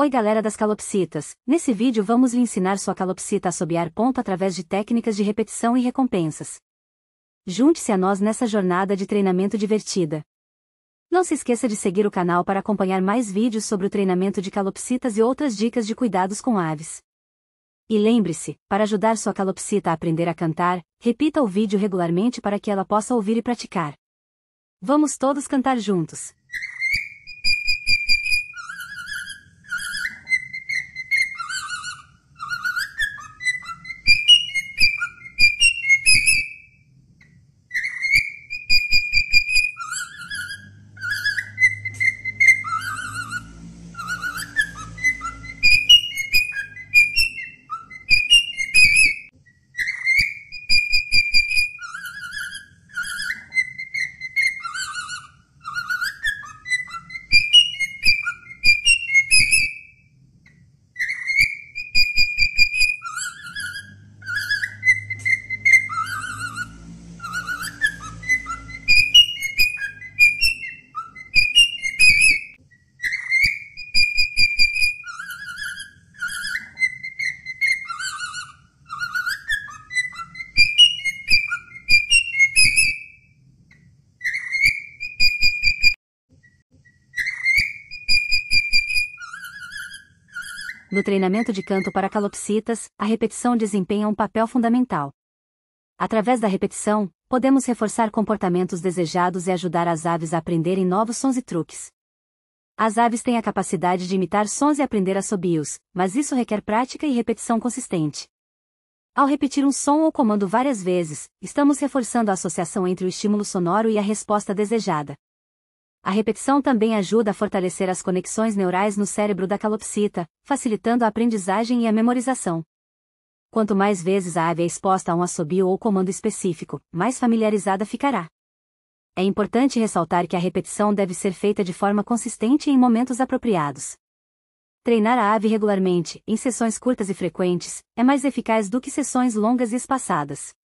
Oi galera das calopsitas, nesse vídeo vamos lhe ensinar sua calopsita a sobear ponto através de técnicas de repetição e recompensas. Junte-se a nós nessa jornada de treinamento divertida. Não se esqueça de seguir o canal para acompanhar mais vídeos sobre o treinamento de calopsitas e outras dicas de cuidados com aves. E lembre-se, para ajudar sua calopsita a aprender a cantar, repita o vídeo regularmente para que ela possa ouvir e praticar. Vamos todos cantar juntos! no treinamento de canto para calopsitas, a repetição desempenha um papel fundamental. Através da repetição, podemos reforçar comportamentos desejados e ajudar as aves a aprenderem novos sons e truques. As aves têm a capacidade de imitar sons e aprender assobios, mas isso requer prática e repetição consistente. Ao repetir um som ou comando várias vezes, estamos reforçando a associação entre o estímulo sonoro e a resposta desejada. A repetição também ajuda a fortalecer as conexões neurais no cérebro da calopsita, facilitando a aprendizagem e a memorização. Quanto mais vezes a ave é exposta a um assobio ou comando específico, mais familiarizada ficará. É importante ressaltar que a repetição deve ser feita de forma consistente e em momentos apropriados. Treinar a ave regularmente, em sessões curtas e frequentes, é mais eficaz do que sessões longas e espaçadas.